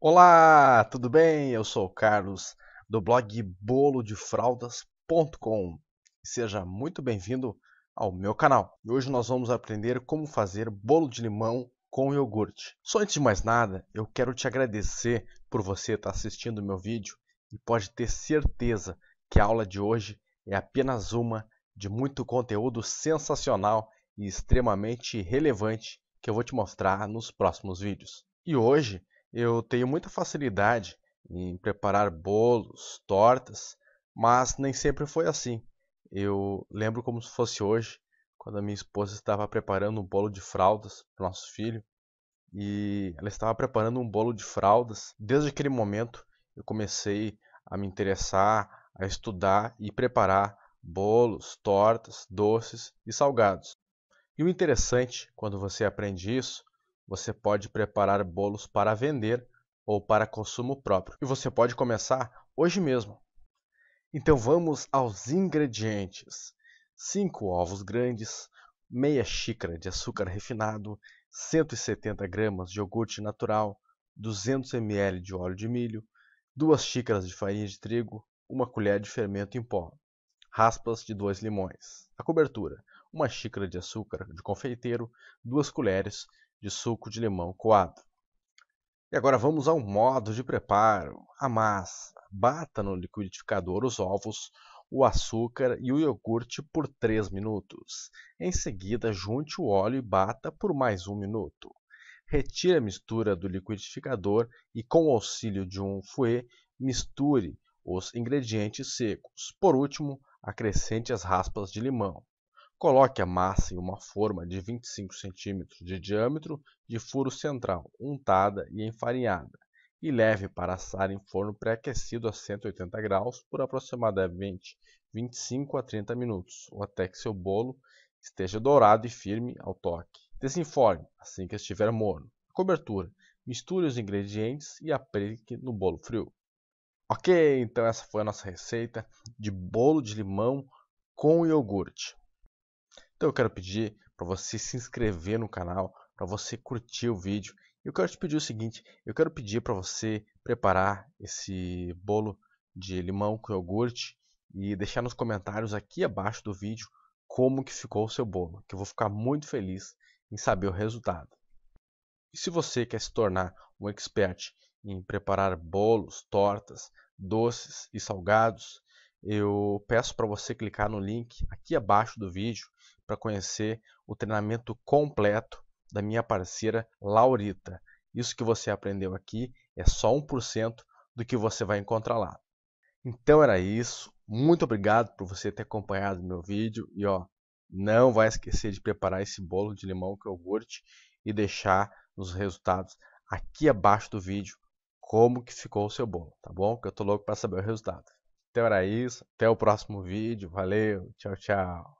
Olá, tudo bem? Eu sou o Carlos do blog bolodefraldas.com. Seja muito bem-vindo ao meu canal. Hoje nós vamos aprender como fazer bolo de limão com iogurte. Só antes de mais nada, eu quero te agradecer por você estar assistindo o meu vídeo e pode ter certeza que a aula de hoje é apenas uma de muito conteúdo sensacional e extremamente relevante que eu vou te mostrar nos próximos vídeos. E hoje eu tenho muita facilidade em preparar bolos, tortas, mas nem sempre foi assim. Eu lembro como se fosse hoje, quando a minha esposa estava preparando um bolo de fraldas para o nosso filho. E ela estava preparando um bolo de fraldas. Desde aquele momento eu comecei a me interessar, a estudar e preparar bolos, tortas, doces e salgados. E o interessante quando você aprende isso você pode preparar bolos para vender ou para consumo próprio. E você pode começar hoje mesmo. Então vamos aos ingredientes: 5 ovos grandes, meia xícara de açúcar refinado, 170 gramas de iogurte natural, 200 ml de óleo de milho, 2 xícaras de farinha de trigo, 1 colher de fermento em pó, raspas de 2 limões. A cobertura: 1 xícara de açúcar de confeiteiro, 2 colheres de suco de limão coado. E agora vamos ao modo de preparo. A massa. Bata no liquidificador os ovos, o açúcar e o iogurte por 3 minutos. Em seguida, junte o óleo e bata por mais um minuto. Retire a mistura do liquidificador e, com o auxílio de um fouet, misture os ingredientes secos. Por último, acrescente as raspas de limão. Coloque a massa em uma forma de 25 cm de diâmetro de furo central, untada e enfarinhada, e leve para assar em forno pré-aquecido a 180 graus por aproximadamente 25 a 30 minutos, ou até que seu bolo esteja dourado e firme ao toque. Desenforme assim que estiver morno. Cobertura. Misture os ingredientes e aplique no bolo frio. Ok, então essa foi a nossa receita de bolo de limão com iogurte. Então eu quero pedir para você se inscrever no canal, para você curtir o vídeo. Eu quero te pedir o seguinte, eu quero pedir para você preparar esse bolo de limão com iogurte e deixar nos comentários aqui abaixo do vídeo como que ficou o seu bolo, que eu vou ficar muito feliz em saber o resultado. E se você quer se tornar um expert em preparar bolos, tortas, doces e salgados, eu peço para você clicar no link aqui abaixo do vídeo para conhecer o treinamento completo da minha parceira Laurita. Isso que você aprendeu aqui é só 1% do que você vai encontrar lá. Então era isso. Muito obrigado por você ter acompanhado meu vídeo e ó, não vai esquecer de preparar esse bolo de limão com iogurte e deixar nos resultados aqui abaixo do vídeo como que ficou o seu bolo, tá bom? Que eu tô louco para saber o resultado. Então era isso, até o próximo vídeo, valeu, tchau, tchau.